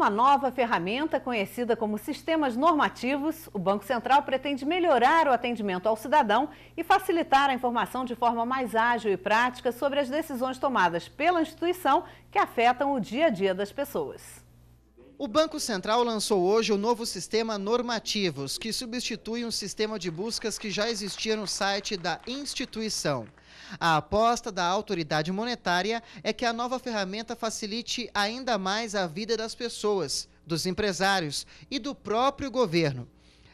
uma nova ferramenta conhecida como sistemas normativos, o Banco Central pretende melhorar o atendimento ao cidadão e facilitar a informação de forma mais ágil e prática sobre as decisões tomadas pela instituição que afetam o dia a dia das pessoas. O Banco Central lançou hoje o novo sistema Normativos, que substitui um sistema de buscas que já existia no site da instituição. A aposta da autoridade monetária é que a nova ferramenta facilite ainda mais a vida das pessoas, dos empresários e do próprio governo.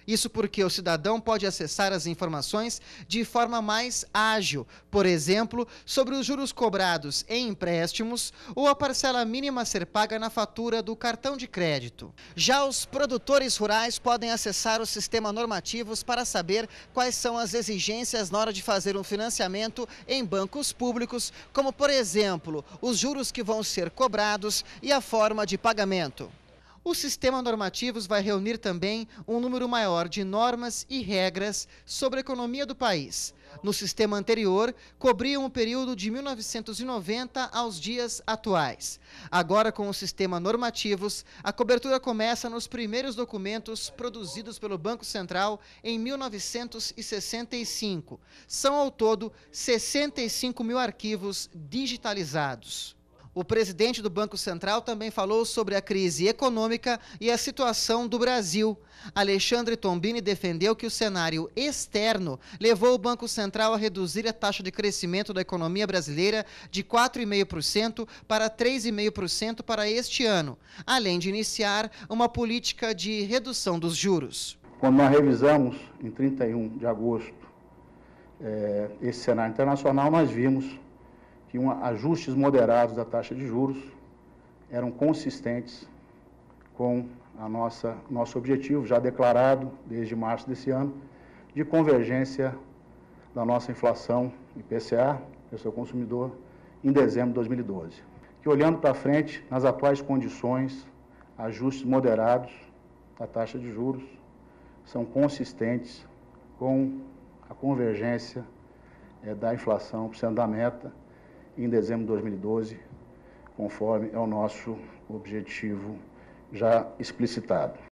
Isso porque o cidadão pode acessar as informações de forma mais ágil, por exemplo, sobre os juros cobrados em empréstimos ou a parcela mínima a ser paga na fatura do cartão de crédito. Já os produtores rurais podem acessar o sistema normativos para saber quais são as exigências na hora de fazer um financiamento em bancos públicos, como, por exemplo, os juros que vão ser cobrados e a forma de pagamento. O sistema normativos vai reunir também um número maior de normas e regras sobre a economia do país. No sistema anterior, cobriam o período de 1990 aos dias atuais. Agora, com o sistema normativos, a cobertura começa nos primeiros documentos produzidos pelo Banco Central em 1965. São ao todo 65 mil arquivos digitalizados. O presidente do Banco Central também falou sobre a crise econômica e a situação do Brasil. Alexandre Tombini defendeu que o cenário externo levou o Banco Central a reduzir a taxa de crescimento da economia brasileira de 4,5% para 3,5% para este ano, além de iniciar uma política de redução dos juros. Quando nós revisamos em 31 de agosto eh, esse cenário internacional, nós vimos que um, ajustes moderados da taxa de juros eram consistentes com a nossa nosso objetivo já declarado desde março desse ano de convergência da nossa inflação IPCA, preço ao consumidor, em dezembro de 2012. Que olhando para frente, nas atuais condições, ajustes moderados da taxa de juros são consistentes com a convergência é, da inflação, o centro da meta, em dezembro de 2012, conforme é o nosso objetivo já explicitado.